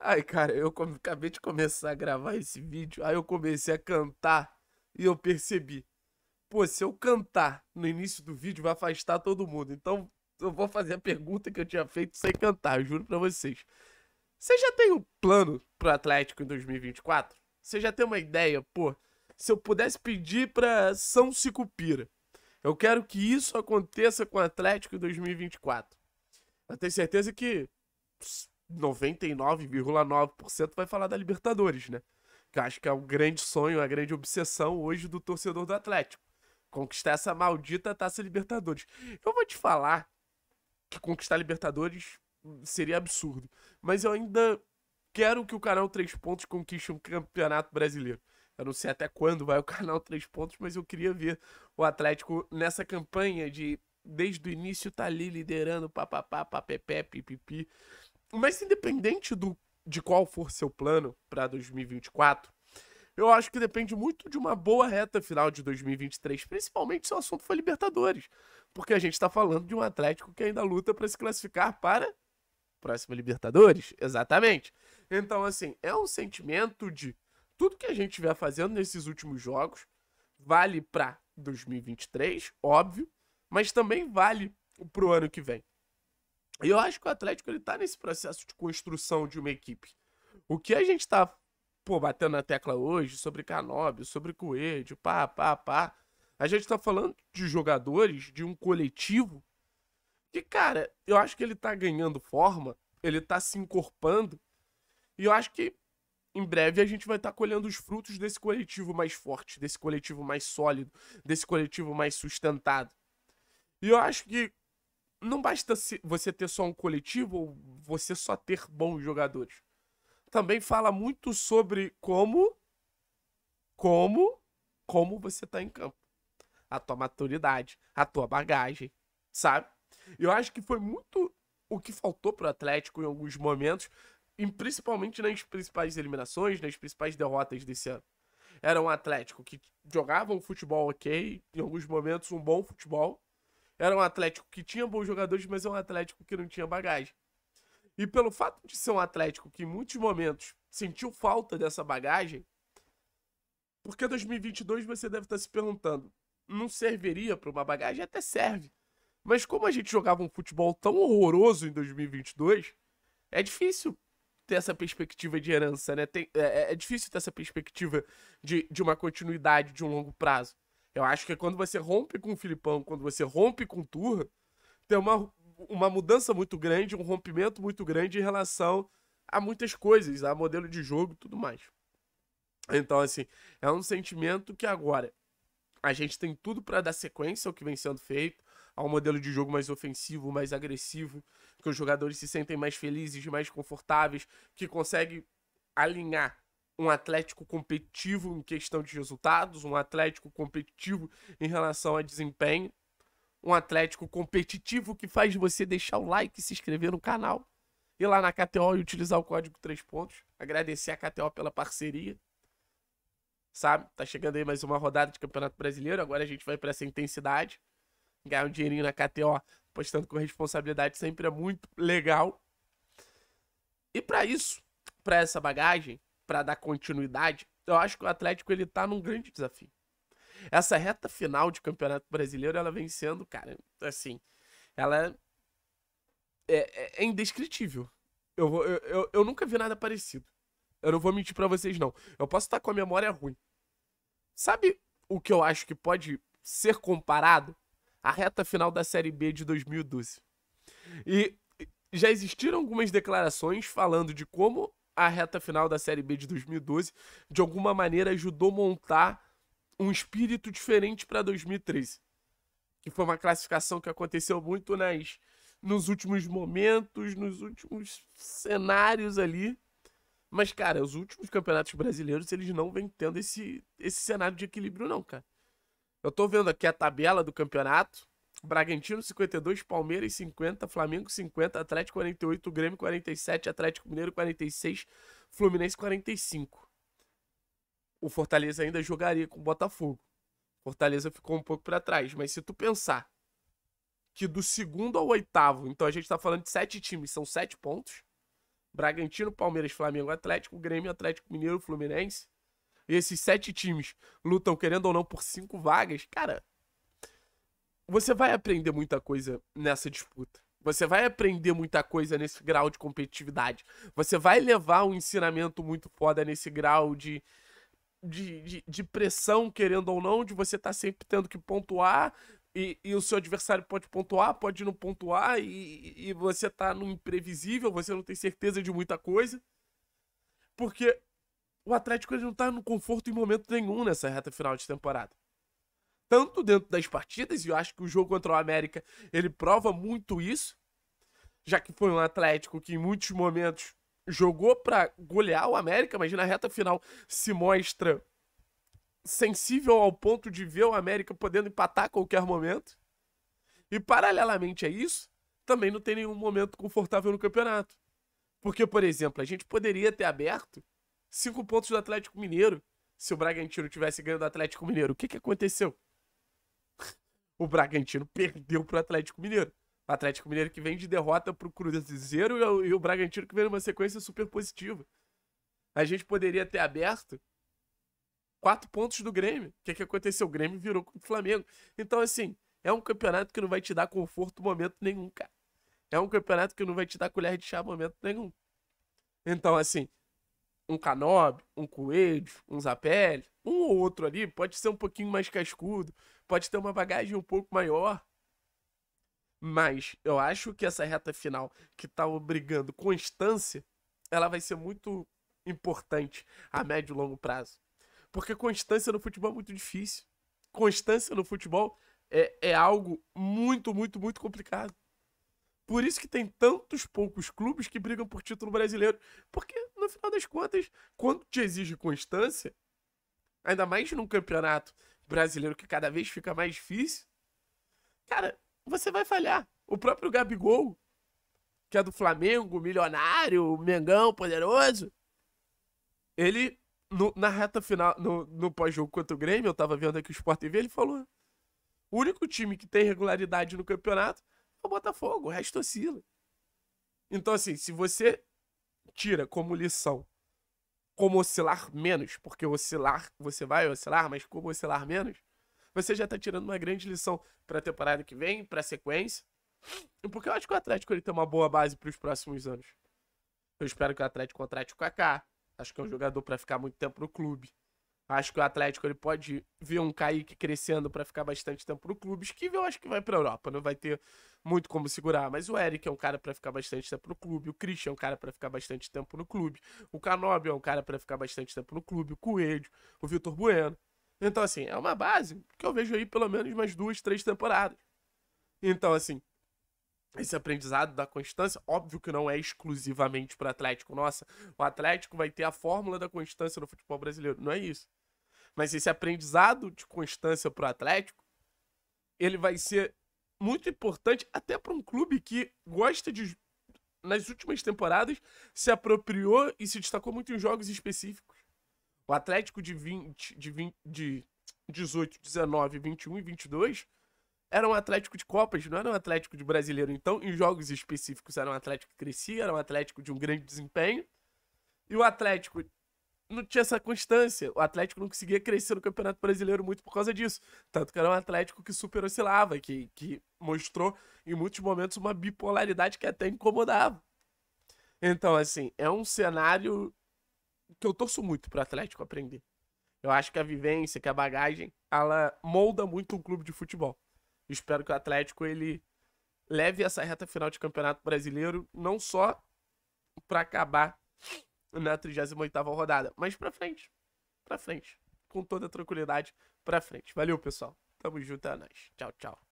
ai cara, eu acabei de começar a gravar esse vídeo, aí eu comecei a cantar e eu percebi. Pô, se eu cantar no início do vídeo, vai afastar todo mundo. Então, eu vou fazer a pergunta que eu tinha feito sem cantar, juro pra vocês. Você já tem um plano pro Atlético em 2024? Você já tem uma ideia? Pô, se eu pudesse pedir pra São Sicupira, eu quero que isso aconteça com o Atlético em 2024. Eu tenho certeza que 99,9% vai falar da Libertadores, né? Que eu acho que é o grande sonho, a grande obsessão hoje do torcedor do Atlético. Conquistar essa maldita taça Libertadores. Eu vou te falar que conquistar Libertadores seria absurdo. Mas eu ainda quero que o canal 3 Pontos conquiste um campeonato brasileiro. Eu não sei até quando vai o canal 3 Pontos, mas eu queria ver o Atlético nessa campanha de desde o início tá ali liderando papapá, papepé, pipipi. Mas independente do, de qual for seu plano para 2024, eu acho que depende muito de uma boa reta final de 2023, principalmente se o assunto for Libertadores. Porque a gente está falando de um Atlético que ainda luta para se classificar para próxima Libertadores. Exatamente. Então, assim, é um sentimento de tudo que a gente estiver fazendo nesses últimos jogos vale para 2023, óbvio, mas também vale para o ano que vem. E eu acho que o Atlético ele tá nesse processo de construção de uma equipe. O que a gente tá, pô, batendo na tecla hoje sobre Canóbio, sobre Coelho, pá, pá, pá. A gente tá falando de jogadores, de um coletivo, que, cara, eu acho que ele tá ganhando forma, ele tá se encorpando, e eu acho que em breve a gente vai estar tá colhendo os frutos desse coletivo mais forte, desse coletivo mais sólido, desse coletivo mais sustentado. E eu acho que não basta você ter só um coletivo ou você só ter bons jogadores. Também fala muito sobre como, como, como você tá em campo. A tua maturidade, a tua bagagem, sabe? Eu acho que foi muito o que faltou pro Atlético em alguns momentos, e principalmente nas principais eliminações, nas principais derrotas desse ano. Era um Atlético que jogava um futebol ok, em alguns momentos um bom futebol, era um Atlético que tinha bons jogadores, mas é um Atlético que não tinha bagagem. E pelo fato de ser um Atlético que em muitos momentos sentiu falta dessa bagagem, porque 2022 você deve estar se perguntando, não serviria para uma bagagem? Até serve. Mas como a gente jogava um futebol tão horroroso em 2022, é difícil ter essa perspectiva de herança, né? Tem, é, é, é, difícil ter essa perspectiva de, de uma continuidade de um longo prazo. Eu acho que é quando você rompe com o Filipão, quando você rompe com o Turra, tem uma, uma mudança muito grande, um rompimento muito grande em relação a muitas coisas, a modelo de jogo e tudo mais. Então, assim, é um sentimento que agora a gente tem tudo para dar sequência ao que vem sendo feito, a um modelo de jogo mais ofensivo, mais agressivo, que os jogadores se sentem mais felizes, mais confortáveis, que consegue alinhar um Atlético competitivo em questão de resultados, um Atlético competitivo em relação a desempenho, um Atlético competitivo que faz você deixar o like, se inscrever no canal, ir lá na KTO e utilizar o código 3 pontos. Agradecer a KTO pela parceria. Sabe? Tá chegando aí mais uma rodada de Campeonato Brasileiro, agora a gente vai para essa intensidade. Ganhar um dinheirinho na KTO, postando com responsabilidade sempre é muito legal. E para isso, para essa bagagem, para dar continuidade, eu acho que o Atlético ele tá num grande desafio. Essa reta final de Campeonato Brasileiro, ela vem sendo, cara, assim, ela é, é, é, é indescritível. Eu, vou, eu, eu, eu, nunca vi nada parecido. Eu não vou mentir para vocês, não. Eu posso estar com a memória ruim. Sabe o que eu acho que pode ser comparado? A reta final da Série B de 2012. E já existiram algumas declarações falando de como a reta final da Série B de 2012 de alguma maneira ajudou montar um espírito diferente para 2013. Que foi uma classificação que aconteceu muito nas nos últimos momentos, nos últimos cenários ali. Mas, cara, os últimos campeonatos brasileiros, eles não vêm tendo esse, esse cenário de equilíbrio, não, cara. Eu tô vendo aqui a tabela do campeonato. Bragantino 52, Palmeiras 50, Flamengo 50, Atlético 48, Grêmio 47, Atlético Mineiro 46, Fluminense 45. O Fortaleza ainda jogaria com o Botafogo. Fortaleza ficou um pouco para trás, mas se tu pensar que do segundo ao oitavo, então a gente tá falando de sete times, são sete pontos. Bragantino, Palmeiras, Flamengo, Atlético, Grêmio, Atlético Mineiro, Fluminense. E esses sete times lutam, querendo ou não, por cinco vagas. Cara, você vai aprender muita coisa nessa disputa. Você vai aprender muita coisa nesse grau de competitividade. Você vai levar um ensinamento muito foda nesse grau de, de, de, de pressão, querendo ou não, de você estar tá sempre tendo que pontuar. E, e, o seu adversário pode pontuar, pode não pontuar, e, e você tá no imprevisível, você não tem certeza de muita coisa. Porque o Atlético ele não tá no conforto em momento nenhum nessa reta final de temporada tanto dentro das partidas, e eu acho que o jogo contra o América ele prova muito isso, já que foi um Atlético que em muitos momentos jogou para golear o América, mas na reta final se mostra sensível ao ponto de ver o América podendo empatar a qualquer momento. E paralelamente a isso, também não tem nenhum momento confortável no campeonato. Porque, por exemplo, a gente poderia ter aberto cinco pontos do Atlético Mineiro se o Bragantino tivesse ganho do Atlético Mineiro. O que, que aconteceu? o Bragantino perdeu pro Atlético Mineiro. O Atlético Mineiro que vem de derrota pro Cruzeiro e o Bragantino que vem numa sequência super positiva. A gente poderia ter aberto quatro pontos do Grêmio. O que, que aconteceu? O Grêmio virou com o Flamengo. Então, assim, é um campeonato que não vai te dar conforto momento nenhum, cara. É um campeonato que não vai te dar colher de chá momento nenhum. Então, assim, um Canob, um Coelho, um Zapelli, um ou outro ali pode ser um pouquinho mais cascudo, pode ter uma bagagem um pouco maior. Mas eu acho que essa reta final que tá obrigando constância, ela vai ser muito importante a médio e longo prazo. Porque constância no futebol é muito difícil. Constância no futebol é, é algo muito, muito, muito complicado. Por isso que tem tantos poucos clubes que brigam por título brasileiro. Porque, no final das contas, quando te exige constância, ainda mais num campeonato brasileiro que cada vez fica mais difícil, cara, você vai falhar. O próprio Gabigol, que é do Flamengo, milionário, Mengão, poderoso, ele, no, na reta final, no, no pós-jogo contra o Grêmio, eu tava vendo aqui o Sport TV, ele falou: o único time que tem regularidade no campeonato é o Botafogo, o resto oscila. Então, assim, se você tira como lição como oscilar menos, porque oscilar, você vai oscilar, mas como oscilar menos, você já tá tirando uma grande lição pra temporada que vem, pra sequência. Porque eu acho que o Atlético ele tem uma boa base para os próximos anos. Eu espero que o Atlético contrate o Kaká. Acho que é um jogador para ficar muito tempo no clube. Acho que o Atlético ele pode ver um Kaique crescendo para ficar bastante tempo no clube. Esquive eu acho que vai para Europa, não vai ter muito como segurar. Mas o Eric é um cara para ficar bastante tempo no clube, o Christian é um cara para ficar bastante tempo no clube, o Canobi é um cara para ficar bastante tempo no clube, o Coelho, o Vitor Bueno. Então, assim, é uma base que eu vejo aí pelo menos mais duas, três temporadas. Então, assim, esse aprendizado da constância, óbvio que não é exclusivamente para Atlético. Nossa, o Atlético vai ter a fórmula da constância no futebol brasileiro. Não é isso. Mas esse aprendizado de constância para o Atlético, ele vai ser muito importante até para um clube que gosta de nas últimas temporadas se apropriou e se destacou muito em jogos específicos. O Atlético de 20, de 20, de 18, 19, 21 e 22 era um Atlético de Copas, não era um Atlético de brasileiro. Então, em jogos específicos, era um Atlético que crescia, era um Atlético de um grande desempenho. E o Atlético não tinha essa constância. O Atlético não conseguia crescer no Campeonato Brasileiro muito por causa disso. Tanto que era um Atlético que super oscilava, que, que mostrou em muitos momentos uma bipolaridade que até incomodava. Então, assim, é um cenário que eu torço muito o Atlético aprender. Eu acho que a vivência, que a bagagem, ela molda muito um clube de futebol. espero que o Atlético ele leve essa reta final de Campeonato Brasileiro não só para acabar na 38 rodada. Mas pra frente. Pra frente. Com toda tranquilidade, pra frente. Valeu, pessoal. Tamo junto, é nóis. Tchau, tchau.